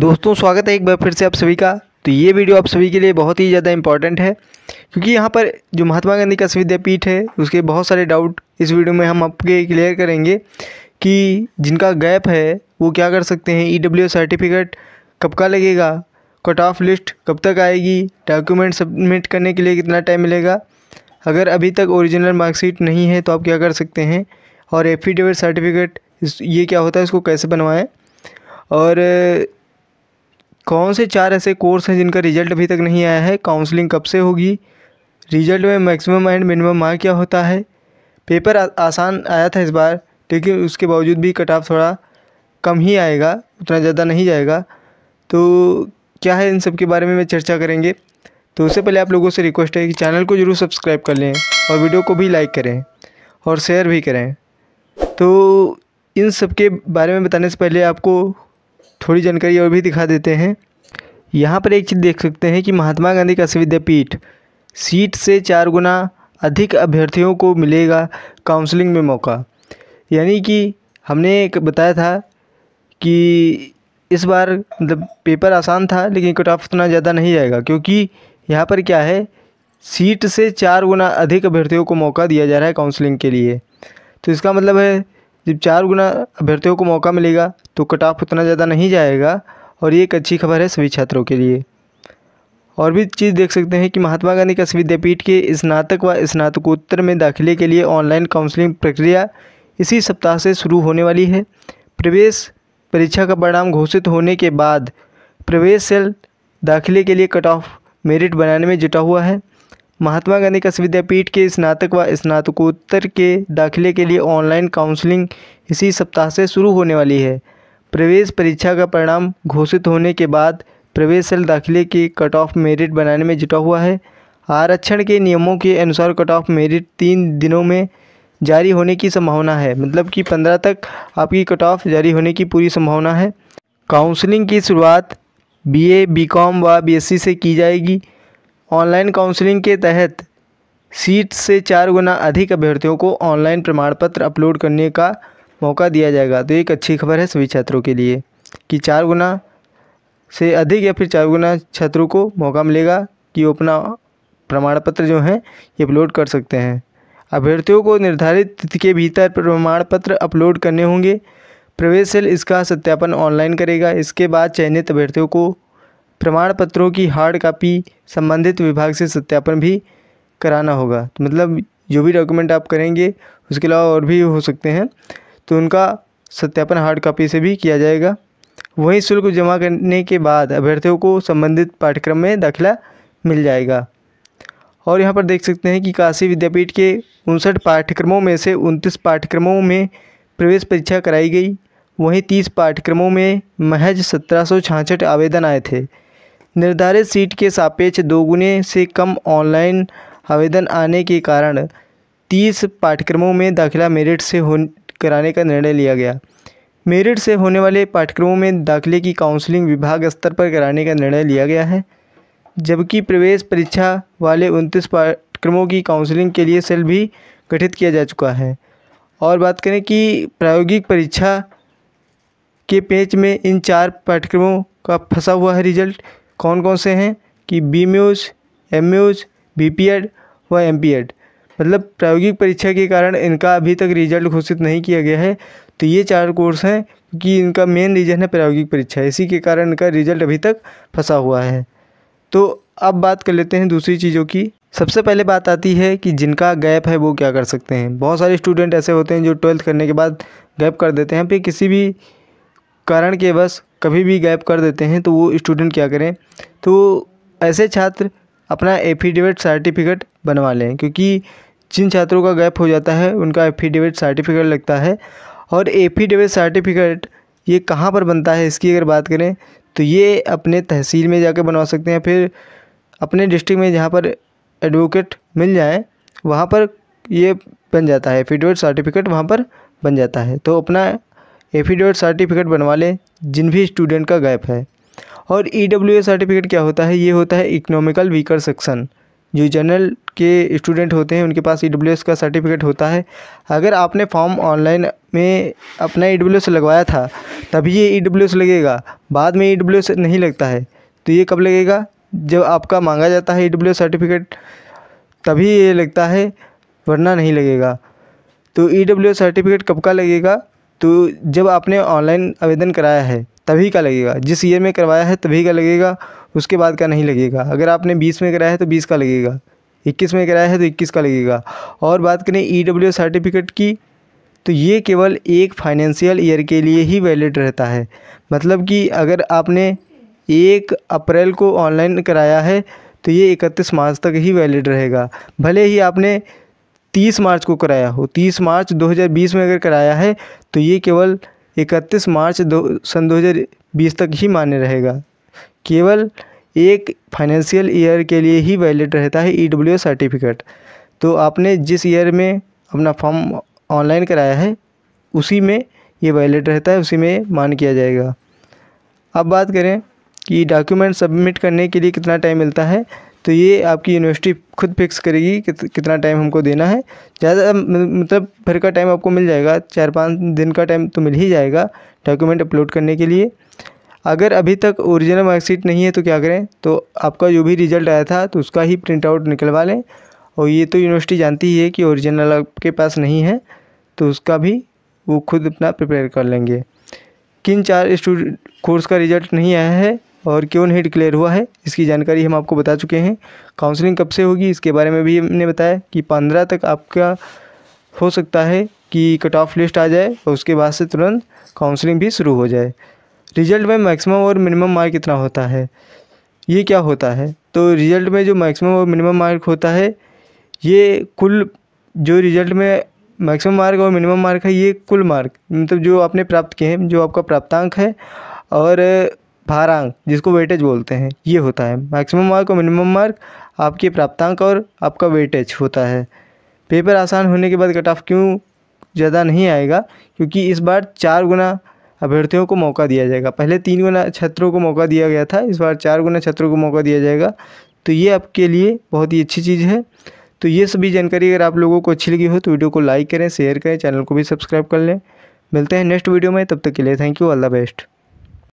दोस्तों स्वागत है एक बार फिर से आप सभी का तो ये वीडियो आप सभी के लिए बहुत ही ज़्यादा इंपॉर्टेंट है क्योंकि यहाँ पर जो महात्मा गांधी का विद्यापीठ है उसके बहुत सारे डाउट इस वीडियो में हम आपके क्लियर करेंगे कि जिनका गैप है वो क्या कर सकते हैं ई e सर्टिफिकेट कब का लगेगा कट ऑफ लिस्ट कब तक आएगी डॉक्यूमेंट सबमिट करने के लिए कितना टाइम मिलेगा अगर अभी तक ओरिजिनल मार्कशीट नहीं है तो आप क्या कर सकते हैं और एफिडेविट सर्टिफिकेट ये क्या होता है इसको कैसे बनवाएं और कौन से चार ऐसे कोर्स हैं जिनका रिजल्ट अभी तक नहीं आया है काउंसलिंग कब से होगी रिजल्ट में मैक्सिमम एंड मिनिमम मार्क क्या होता है पेपर आ, आसान आया था इस बार लेकिन उसके बावजूद भी कट ऑफ थोड़ा कम ही आएगा उतना ज़्यादा नहीं जाएगा तो क्या है इन सब के बारे में मैं चर्चा करेंगे तो उससे पहले आप लोगों से रिक्वेस्ट है कि चैनल को ज़रूर सब्सक्राइब कर लें और वीडियो को भी लाइक करें और शेयर भी करें तो इन सब के बारे में बताने से पहले आपको थोड़ी जानकारी और भी दिखा देते हैं यहाँ पर एक चीज़ देख सकते हैं कि महात्मा गांधी का विद्यापीठ सीट से चार गुना अधिक अभ्यर्थियों को मिलेगा काउंसलिंग में मौका यानी कि हमने एक बताया था कि इस बार मतलब पेपर आसान था लेकिन कट ऑफ उतना ज़्यादा नहीं जाएगा क्योंकि यहाँ पर क्या है सीट से चार गुना अधिक अभ्यर्थियों को मौका दिया जा रहा है काउंसलिंग के लिए तो इसका मतलब है जब चार गुना अभ्यर्थियों को मौका मिलेगा तो कट ऑफ उतना ज़्यादा नहीं जाएगा और ये एक अच्छी खबर है सभी छात्रों के लिए और भी चीज़ देख सकते हैं कि महात्मा गांधी कृषि विद्यापीठ के स्नातक व स्नातकोत्तर में दाखिले के लिए ऑनलाइन काउंसलिंग प्रक्रिया इसी सप्ताह से शुरू होने वाली है प्रवेश परीक्षा का परिणाम घोषित होने के बाद प्रवेश सेल दाखिले के लिए कट ऑफ मेरिट बनाने में जुटा हुआ है महात्मा गांधी कृषि विद्यापीठ के स्नातक व स्नातकोत्तर के दाखिले के लिए ऑनलाइन काउंसलिंग इसी सप्ताह से शुरू होने वाली है प्रवेश परीक्षा का परिणाम घोषित होने के बाद प्रवेश सेल दाखिले की कट ऑफ मेरिट बनाने में जुटा हुआ है आरक्षण के नियमों के अनुसार कट ऑफ मेरिट तीन दिनों में जारी होने की संभावना है मतलब कि पंद्रह तक आपकी कट ऑफ जारी होने की पूरी संभावना है काउंसलिंग की शुरुआत बीए, बीकॉम व बीएससी से की जाएगी ऑनलाइन काउंसलिंग के तहत सीट से चार गुना अधिक अभ्यर्थियों को ऑनलाइन प्रमाण पत्र अपलोड करने का मौका दिया जाएगा तो एक अच्छी खबर है सभी छात्रों के लिए कि चार गुना से अधिक या फिर चार गुना छात्रों को मौका मिलेगा कि वो अपना प्रमाण पत्र जो है ये अपलोड कर सकते हैं अभ्यर्थियों को निर्धारित तिथि के भीतर प्रमाण पत्र अपलोड करने होंगे प्रवेश सेल इसका सत्यापन ऑनलाइन करेगा इसके बाद चयनित अभ्यर्थियों को प्रमाण पत्रों की हार्ड कापी संबंधित विभाग से सत्यापन भी कराना होगा तो मतलब जो भी डॉक्यूमेंट आप करेंगे उसके अलावा और भी हो सकते हैं तो उनका सत्यापन हार्ड कापी से भी किया जाएगा वहीं शुल्क जमा करने के बाद अभ्यर्थियों को संबंधित पाठ्यक्रम में दाखिला मिल जाएगा और यहाँ पर देख सकते हैं कि काशी विद्यापीठ के उनसठ पाठ्यक्रमों में से उनतीस पाठ्यक्रमों में प्रवेश परीक्षा कराई गई वहीं तीस पाठ्यक्रमों में महज सत्रह आवेदन आए थे निर्धारित सीट के सापेक्ष दोगुने से कम ऑनलाइन आवेदन आने के कारण तीस पाठ्यक्रमों में दाखिला मेरिट से हो कराने का निर्णय लिया गया मेरिट से होने वाले पाठ्यक्रमों में दाखिले की काउंसलिंग विभाग स्तर पर कराने का निर्णय लिया गया है जबकि प्रवेश परीक्षा वाले उनतीस पाठ्यक्रमों की काउंसलिंग के लिए सेल भी गठित किया जा चुका है और बात करें कि प्रायोगिक परीक्षा के पेच में इन चार पाठ्यक्रमों का फंसा हुआ है रिजल्ट कौन कौन से हैं कि B Mus M Mus B P Ed व एम पी एड मतलब प्रायोगिक परीक्षा के कारण इनका अभी तक रिजल्ट घोषित नहीं किया गया है तो ये चार कोर्स हैं कि इनका मेन रीजन है प्रायोगिक परीक्षा इसी के कारण इनका रिजल्ट अभी तक फंसा हुआ है तो अब बात कर लेते हैं दूसरी चीज़ों की सबसे पहले बात आती है कि जिनका गैप है वो क्या कर सकते हैं बहुत सारे स्टूडेंट ऐसे होते हैं जो ट्वेल्थ करने के बाद गैप कर देते हैं फिर किसी भी कारण के बस कभी भी गैप कर देते हैं तो वो स्टूडेंट क्या करें तो ऐसे छात्र अपना एफिडेविट सर्टिफिकेट बनवा लें क्योंकि जिन छात्रों का गैप हो जाता है उनका एफिडेविट सर्टिफिकेट लगता है और एफिडेविट सर्टिफिकेट ये कहाँ पर बनता है इसकी अगर बात करें तो ये अपने तहसील में जाकर बनवा सकते हैं फिर अपने डिस्ट्रिक्ट में जहाँ पर एडवोकेट मिल जाए वहाँ पर ये बन जाता है एफिडेविट सर्टिफिकेट वहाँ पर बन जाता है तो अपना एफिडेविट सर्टिफिकेट बनवा लें जिन भी स्टूडेंट का गैप है और ई डब्ल्यू सर्टिफिकेट क्या होता है ये होता है इकोनॉमिकल वीकर सेक्शन जो जनरल के स्टूडेंट होते हैं उनके पास ई डब्ल्यू एस का सर्टिफिकेट होता है अगर आपने फॉर्म ऑनलाइन में अपना ई डब्ल्यू एस लगवाया था तभी ये ई डब्ल्यू एस लगेगा बाद में ई डब्ल्यू एस नहीं लगता है तो ये कब लगेगा जब आपका मांगा जाता है ई डब्ल्यू एस सर्टिफिकेट तभी ये लगता है वरना नहीं लगेगा तो ई डब्ल्यू एस सर्टिफिकेट कब का लगेगा तो जब आपने ऑनलाइन आवेदन कराया है तभी का लगेगा जिस ईयर में करवाया है तभी का लगेगा उसके बाद का नहीं लगेगा अगर आपने बीस में कराया है तो बीस का लगेगा इक्कीस में कराया है तो इक्कीस का लगेगा और बात करें ई e सर्टिफिकेट की तो ये केवल एक फाइनेंशियल ईयर के लिए ही वैलिड रहता है मतलब कि अगर आपने एक अप्रैल को ऑनलाइन कराया है तो ये इकतीस मार्च तक ही वैलिड रहेगा भले ही आपने तीस मार्च को कराया हो तीस मार्च 2020 में अगर कराया है तो ये केवल इकतीस मार्च दो सन 2020 तक ही मान्य रहेगा केवल एक फाइनेंशियल ईयर के लिए ही वैलिड रहता है ई e सर्टिफिकेट तो आपने जिस ईयर में अपना फॉर्म ऑनलाइन कराया है उसी में ये वैलिड रहता है उसी में मान किया जाएगा अब बात करें कि डॉक्यूमेंट सबमिट करने के लिए कितना टाइम मिलता है तो ये आपकी यूनिवर्सिटी खुद फिक्स करेगी कि कितना टाइम हमको देना है ज़्यादा मतलब भर का टाइम आपको मिल जाएगा चार पाँच दिन का टाइम तो मिल ही जाएगा डॉक्यूमेंट अपलोड करने के लिए अगर अभी तक ओरिजिनल मार्कशीट नहीं है तो क्या करें तो आपका जो भी रिजल्ट आया था तो उसका ही प्रिंट आउट निकलवा लें और ये तो यूनिवर्सिटी जानती ही है कि ओरिजिनल आपके पास नहीं है तो उसका भी वो खुद अपना प्रिपेयर कर लेंगे किन चार स्टूडेंट कोर्स का रिजल्ट नहीं आया है और क्यों नहीं डिक्लेयर हुआ है इसकी जानकारी हम आपको बता चुके हैं काउंसलिंग कब से होगी इसके बारे में भी हमने बताया कि पंद्रह तक आपका हो सकता है कि कट ऑफ लिस्ट आ जाए और उसके बाद से तुरंत काउंसलिंग भी शुरू हो जाए रिजल्ट में मैक्सिमम और मिनिमम मार्क कितना होता है ये क्या होता है तो रिजल्ट में जो मैक्सिमम और मिनिमम मार्क होता है ये कुल जो रिजल्ट में मैक्सिमम मार्क और मिनिमम मार्क है ये कुल मार्क मतलब जो आपने प्राप्त किए हैं जो आपका प्राप्तांक है और भारांक जिसको वेटेज बोलते हैं ये होता है मैक्सिमम मार्क और मिनिमम मार्क आपके प्राप्तांक और आपका वेटेज होता है पेपर आसान होने के बाद कट ऑफ क्यों ज़्यादा नहीं आएगा क्योंकि इस बार चार गुना अभ्यर्थियों को मौका दिया जाएगा पहले तीन गुना छात्रों को मौका दिया गया था इस बार चार गुना छात्रों को मौका दिया जाएगा तो ये आपके लिए बहुत ही अच्छी चीज़ है तो ये सभी जानकारी अगर आप लोगों को अच्छी लगी हो तो वीडियो को लाइक करें शेयर करें चैनल को भी सब्सक्राइब कर लें मिलते हैं नेक्स्ट वीडियो में तब तक के लिए thank you all the best